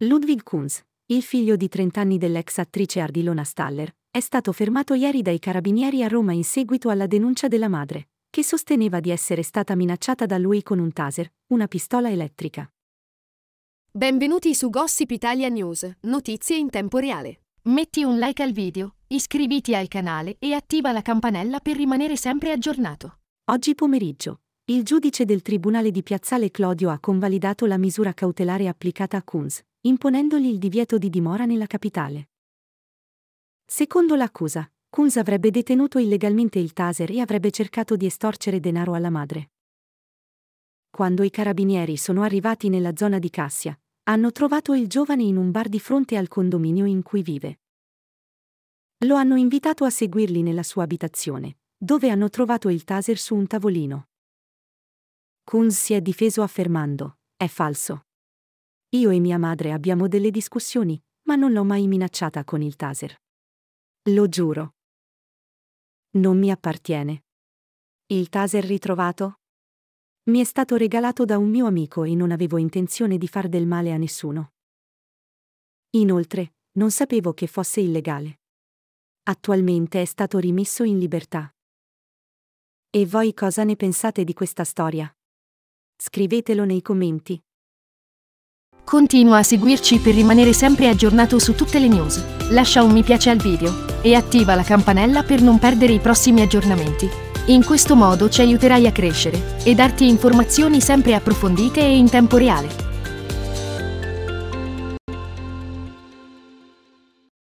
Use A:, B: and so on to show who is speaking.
A: Ludwig Kunz, il figlio di 30 anni dell'ex attrice Ardilona Staller, è stato fermato ieri dai carabinieri a Roma in seguito alla denuncia della madre, che sosteneva di essere stata minacciata da lui con un taser, una pistola elettrica.
B: Benvenuti su Gossip Italia News, notizie in tempo reale. Metti un like al video, iscriviti al canale e attiva la campanella per rimanere sempre aggiornato. Oggi
A: pomeriggio, il giudice del Tribunale di Piazzale Clodio ha convalidato la misura cautelare applicata a Kunz, imponendogli il divieto di dimora nella capitale. Secondo l'accusa, Kunz avrebbe detenuto illegalmente il taser e avrebbe cercato di estorcere denaro alla madre. Quando i carabinieri sono arrivati nella zona di Cassia, hanno trovato il giovane in un bar di fronte al condominio in cui vive. Lo hanno invitato a seguirli nella sua abitazione, dove hanno trovato il taser su un tavolino. Kunz si è difeso affermando, è falso. Io e mia madre abbiamo delle discussioni, ma non l'ho mai minacciata con il taser. Lo giuro. Non mi appartiene. Il taser ritrovato? Mi è stato regalato da un mio amico e non avevo intenzione di far del male a nessuno. Inoltre, non sapevo che fosse illegale. Attualmente è stato rimesso in libertà. E voi cosa ne pensate di questa storia? Scrivetelo nei commenti.
B: Continua a seguirci per rimanere sempre aggiornato su tutte le news. Lascia un mi piace al video e attiva la campanella per non perdere i prossimi aggiornamenti. In questo modo ci aiuterai a crescere e darti informazioni sempre approfondite e in tempo reale.